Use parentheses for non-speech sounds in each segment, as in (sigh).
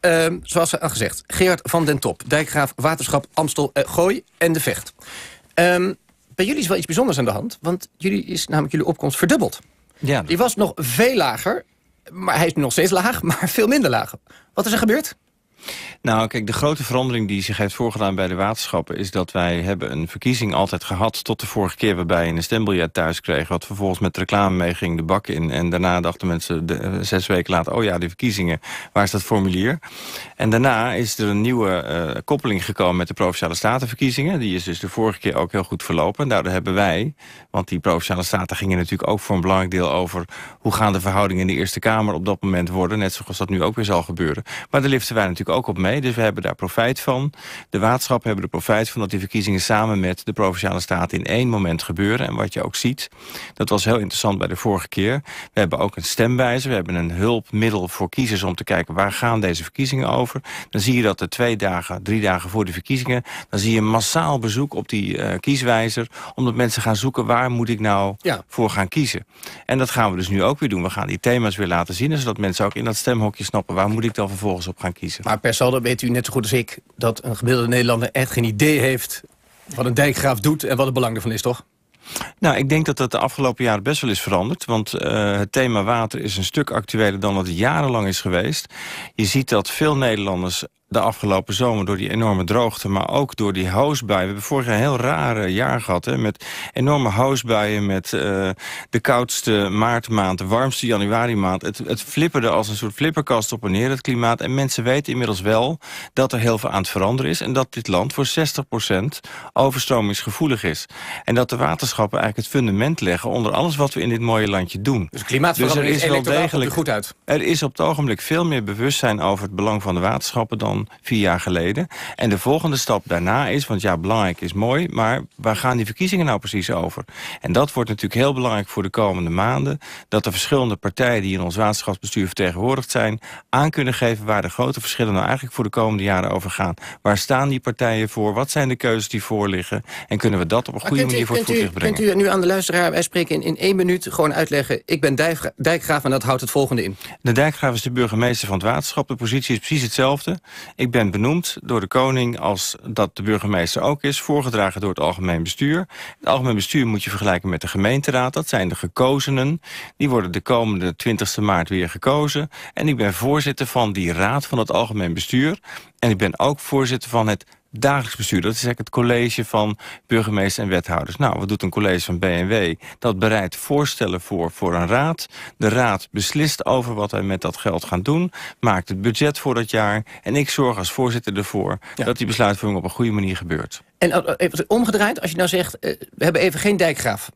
Um, zoals al gezegd, Gerard van den Top, dijkgraaf, waterschap, Amstel, eh, Gooi en de Vecht. Ehm, bij jullie is wel iets bijzonders aan de hand, want jullie is namelijk jullie opkomst verdubbeld. Ja. Die was nog veel lager, maar hij is nu nog steeds laag, (laughs) maar veel minder laag. Wat is er gebeurd? Nou, kijk, de grote verandering die zich heeft voorgedaan bij de waterschappen... is dat wij hebben een verkiezing altijd gehad tot de vorige keer... waarbij je een stembiljet thuis kreeg... wat vervolgens met reclame mee ging de bak in. En daarna dachten mensen eh, zes weken later... oh ja, die verkiezingen, waar is dat formulier? En daarna is er een nieuwe eh, koppeling gekomen met de Provinciale Statenverkiezingen. Die is dus de vorige keer ook heel goed verlopen. En nou, daardoor hebben wij, want die Provinciale Staten gingen natuurlijk ook voor een belangrijk deel over... hoe gaan de verhoudingen in de Eerste Kamer op dat moment worden... net zoals dat nu ook weer zal gebeuren. Maar daar liften wij natuurlijk ook op mee. Dus we hebben daar profijt van. De waterschappen hebben er profijt van dat die verkiezingen samen met de Provinciale Staten in één moment gebeuren. En wat je ook ziet, dat was heel interessant bij de vorige keer. We hebben ook een stemwijzer, we hebben een hulpmiddel voor kiezers om te kijken waar gaan deze verkiezingen over. Dan zie je dat er twee dagen, drie dagen voor de verkiezingen, dan zie je massaal bezoek op die uh, kieswijzer. Omdat mensen gaan zoeken waar moet ik nou voor gaan kiezen. En dat gaan we dus nu ook weer doen. We gaan die thema's weer laten zien, zodat mensen ook in dat stemhokje snappen waar moet ik dan vervolgens op gaan kiezen. Maar per saldo weet u net zo goed als ik... dat een gemiddelde Nederlander echt geen idee heeft... wat een dijkgraaf doet en wat het belang ervan is, toch? Nou, ik denk dat dat de afgelopen jaren best wel is veranderd. Want eh, het thema water is een stuk actueler dan het jarenlang is geweest. Je ziet dat veel Nederlanders de afgelopen zomer door die enorme droogte... maar ook door die hoosbuien. We hebben vorig jaar een heel rare jaar gehad... Hè, met enorme hoosbuien, met eh, de koudste maartmaand... de warmste januari maand. Het, het flipperde als een soort flipperkast op en neer, het klimaat. En mensen weten inmiddels wel dat er heel veel aan het veranderen is... en dat dit land voor 60% overstromingsgevoelig is. En dat de waterschappen eigenlijk het fundament leggen... onder alles wat we in dit mooie landje doen. Dus klimaatverandering dus er is, wel degelijk, er goed uit. Er is op het ogenblik veel meer bewustzijn over het belang van de waterschappen... dan vier jaar geleden. En de volgende stap daarna is, want ja, belangrijk is mooi... maar waar gaan die verkiezingen nou precies over? En dat wordt natuurlijk heel belangrijk voor de komende maanden... dat de verschillende partijen die in ons waterschapsbestuur vertegenwoordigd zijn... aan kunnen geven waar de grote verschillen nou eigenlijk voor de komende jaren over gaan. Waar staan die partijen voor? Wat zijn de keuzes die voorliggen En kunnen we dat op een goede manier voor het voetlicht brengen? Kunt u nu aan de luisteraar, wij spreken in, in één minuut... gewoon uitleggen, ik ben dijkgraaf en dat houdt het volgende in. De dijkgraaf is de burgemeester van het waterschap. De positie is precies hetzelfde. Ik ben benoemd door de koning als dat de burgemeester ook is... voorgedragen door het algemeen bestuur. Het algemeen bestuur moet je vergelijken met de gemeenteraad. Dat zijn de gekozenen. Die worden de komende 20 maart weer gekozen. En ik ben voorzitter van die raad van het algemeen bestuur. En ik ben ook voorzitter van het dagelijks bestuur. Dat is eigenlijk het college van burgemeester en wethouders. Nou, wat doet een college van BNW? Dat bereidt voorstellen voor, voor een raad. De raad beslist over wat wij met dat geld gaan doen. Maakt het budget voor dat jaar. En ik zorg als voorzitter ervoor dat die besluitvorming op een goede manier gebeurt. En eh, eh, omgedraaid, als je nou zegt, eh, we hebben even geen dijkgraaf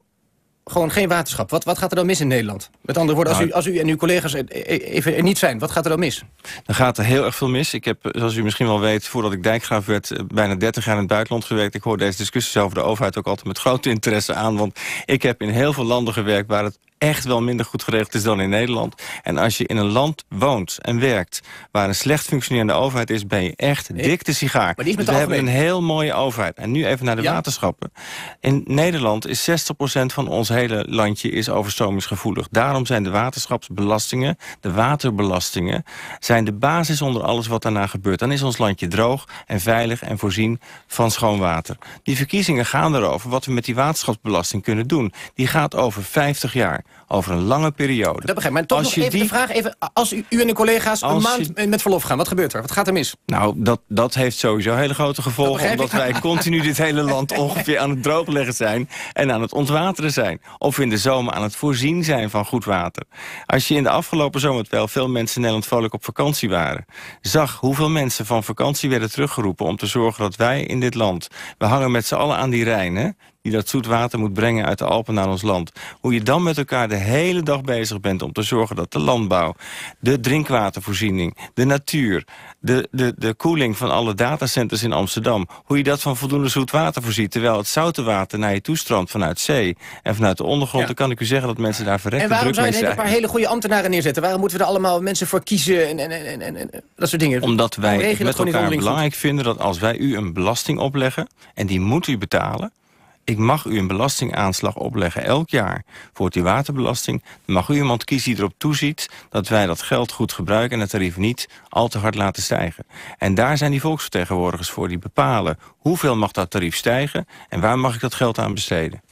gewoon geen waterschap. Wat, wat gaat er dan mis in Nederland? Met andere woorden, als, nou, u, als u en uw collega's e, e, even er niet zijn... wat gaat er dan mis? Dan gaat er heel erg veel mis. Ik heb, zoals u misschien wel weet, voordat ik dijkgraaf werd... Eh, bijna 30 jaar in het buitenland gewerkt. Ik hoor deze discussies over de overheid ook altijd met grote interesse aan. Want ik heb in heel veel landen gewerkt... waar het echt wel minder goed geregeld is dan in Nederland. En als je in een land woont en werkt waar een slecht functionerende overheid is... ben je echt dik sigaar. Maar die is met dus we hebben een heel mooie overheid. En nu even naar de waterschappen. In Nederland is 60% van ons hele landje is overstromingsgevoelig. Daarom zijn de waterschapsbelastingen, de waterbelastingen... zijn de basis onder alles wat daarna gebeurt. Dan is ons landje droog en veilig en voorzien van schoon water. Die verkiezingen gaan erover wat we met die waterschapsbelasting kunnen doen. Die gaat over 50 jaar over een lange periode. Dat begrijp ik. Maar toch als nog even die... de vraag, even, als u, en uw collega's een maand met verlof gaan, wat gebeurt er? Wat gaat er mis? Nou, dat, dat heeft sowieso hele grote gevolgen, omdat wij continu dit hele land (laughs) ongeveer aan het droogleggen zijn en aan het ontwateren zijn. Of in de zomer aan het voorzien zijn van goed water. Als je in de afgelopen zomer, terwijl veel mensen in Nederland vrolijk op vakantie waren, zag hoeveel mensen van vakantie werden teruggeroepen om te zorgen dat wij in dit land, we hangen met z'n allen aan die Rijn, hè? die dat zoet water moet brengen uit de Alpen naar ons land. Hoe je dan met elkaar de hele dag bezig bent om te zorgen dat de landbouw... de drinkwatervoorziening, de natuur, de, de, de koeling van alle datacenters in Amsterdam... hoe je dat van voldoende zoet water voorziet... terwijl het zoute water naar je toestroomt vanuit zee en vanuit de ondergrond... dan kan ik u zeggen dat mensen daar zijn. En waarom zou je een paar hele goede ambtenaren neerzetten? Waarom moeten we er allemaal mensen voor kiezen en, en, en, en dat soort dingen? Omdat wij met elkaar belangrijk vinden dat als wij u een belasting opleggen... en die moet u betalen ik mag u een belastingaanslag opleggen elk jaar voor die waterbelasting. mag u iemand kiezen die erop toeziet dat wij dat geld goed gebruiken... en het tarief niet al te hard laten stijgen. En daar zijn die volksvertegenwoordigers voor die bepalen... hoeveel mag dat tarief stijgen en waar mag ik dat geld aan besteden.